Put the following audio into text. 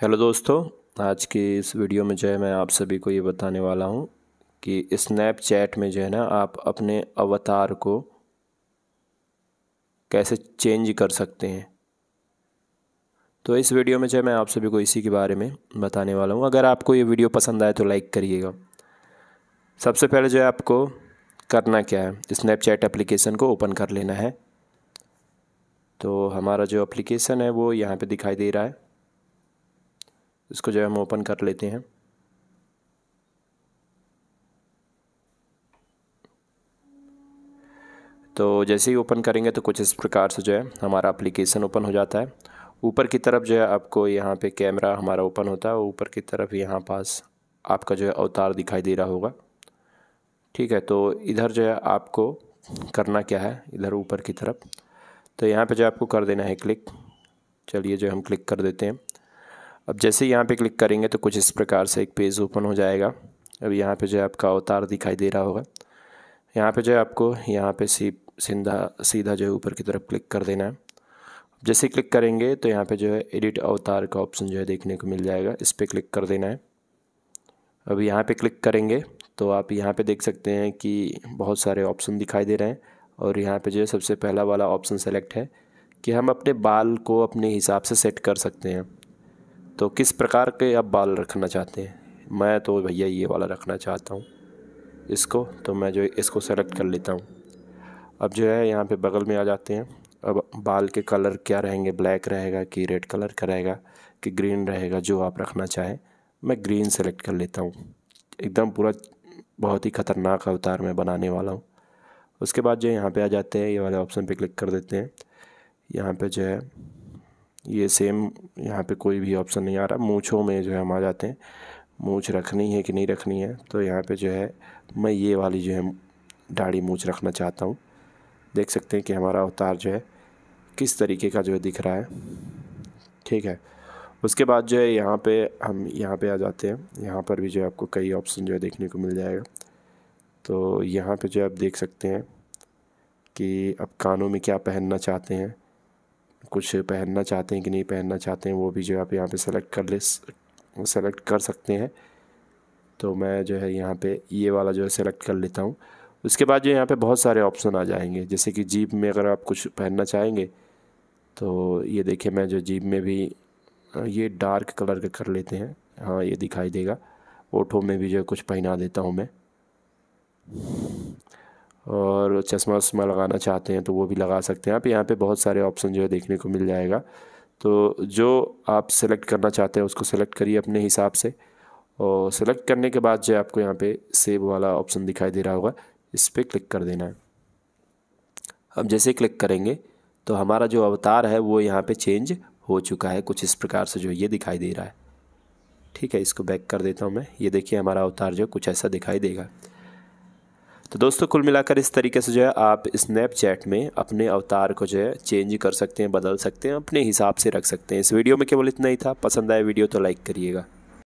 hello दोस्तों आज की इस वीडियो में जो है मैं आप सभी को ये बताने वाला हूँ कि स्नैपचैट में जो है ना आप अपने अवतार को कैसे चेंज कर सकते हैं तो इस वीडियो में जो है मैं आप सभी को इसी के बारे में बताने वाला हूँ अगर आपको ये वीडियो पसंद आए तो लाइक करिएगा सबसे पहले जो है आपको करना क्या है स्नैपचैट एप्लीकेशन को ओपन कर लेना है तो हमारा जो एप्लीकेशन है वो यहाँ पर दिखाई दे रहा है इसको जो है हम ओपन कर लेते हैं तो जैसे ही ओपन करेंगे तो कुछ इस प्रकार से जो है हमारा एप्लीकेशन ओपन हो जाता है ऊपर की तरफ जो है आपको यहाँ पे कैमरा हमारा ओपन होता है ऊपर की तरफ यहाँ पास आपका जो है अवतार दिखाई दे रहा होगा ठीक है तो इधर जो है आपको करना क्या है इधर ऊपर की तरफ तो यहाँ पे जो आपको कर देना है क्लिक चलिए जो हम क्लिक कर देते हैं अब जैसे यहाँ पे क्लिक करेंगे तो कुछ इस प्रकार से एक पेज ओपन हो जाएगा अब यहाँ पे जो है आपका अवतार दिखाई दे रहा होगा यहाँ पे जो है आपको यहाँ पे सी सीधा सीधा जो है ऊपर की तरफ क्लिक कर देना है जैसे क्लिक करेंगे तो यहाँ पे जो है एडिट अवतार का ऑप्शन जो है देखने को मिल जाएगा इस पर क्लिक कर देना है अब यहाँ पर क्लिक करेंगे तो आप यहाँ पर देख सकते हैं कि बहुत सारे ऑप्शन दिखाई दे रहे हैं और यहाँ पर जो है सबसे पहला वाला ऑप्शन सेलेक्ट है कि हम अपने बाल को अपने हिसाब से सेट कर सकते हैं तो किस प्रकार के आप बाल रखना चाहते हैं मैं तो भैया ये वाला रखना चाहता हूँ इसको तो मैं जो इसको सेलेक्ट कर लेता हूँ अब जो है यहाँ पे बगल में आ जाते हैं अब बाल के कलर क्या रहेंगे ब्लैक रहेगा कि रेड कलर का रहेगा कि ग्रीन रहेगा जो आप रखना चाहें मैं ग्रीन सेलेक्ट कर लेता हूँ एकदम पूरा बहुत ही ख़तरनाक अवतार मैं बनाने वाला हूँ उसके बाद जो यहाँ पर आ जाते हैं ये वाले ऑप्शन पर क्लिक कर देते हैं यहाँ पर जो है ये सेम यहाँ पे कोई भी ऑप्शन नहीं आ रहा मूछों में जो है हम आ जाते हैं मूछ रखनी है कि नहीं रखनी है तो यहाँ पे जो है मैं ये वाली जो है दाढ़ी मूछ रखना चाहता हूँ देख सकते हैं कि हमारा अवतार जो है किस तरीके का जो है दिख रहा है ठीक है उसके बाद जो है यहाँ पे हम यहाँ पे आ जाते हैं यहाँ पर भी जो है आपको कई ऑप्शन जो है देखने को मिल जाएगा तो यहाँ पे जो है आप देख सकते हैं कि आप कानों में क्या पहनना चाहते हैं कुछ पहनना चाहते हैं कि नहीं पहनना चाहते हैं वो भी जो है आप यहाँ पे सेलेक्ट कर ले सेलेक्ट कर सकते हैं तो मैं जो है यहाँ पे ये वाला जो है सेलेक्ट कर लेता हूँ उसके बाद जो यहाँ पे बहुत सारे ऑप्शन आ जाएंगे जैसे कि जीप में अगर आप कुछ पहनना चाहेंगे तो ये देखिए मैं जो जीप में भी ये डार्क कलर का कर लेते हैं हाँ ये दिखाई देगा ऑटो में भी जो कुछ पहना देता हूँ मैं और चश्मा उश्मा लगाना चाहते हैं तो वो भी लगा सकते हैं आप यहाँ पे बहुत सारे ऑप्शन जो है देखने को मिल जाएगा तो जो आप सेलेक्ट करना चाहते हैं उसको सेलेक्ट करिए अपने हिसाब से और सेलेक्ट करने के बाद जो है आपको यहाँ पे सेव वाला ऑप्शन दिखाई दे रहा होगा इस पर क्लिक कर देना है अब जैसे क्लिक करेंगे तो हमारा जो अवतार है वो यहाँ पर चेंज हो चुका है कुछ इस प्रकार से जो ये दिखाई दे रहा है ठीक है इसको बैक कर देता हूँ मैं ये देखिए हमारा अवतार जो कुछ ऐसा दिखाई देगा तो दोस्तों कुल मिलाकर इस तरीके से जो है आप स्नैपचैट में अपने अवतार को जो है चेंज कर सकते हैं बदल सकते हैं अपने हिसाब से रख सकते हैं इस वीडियो में केवल इतना ही था पसंद आया वीडियो तो लाइक करिएगा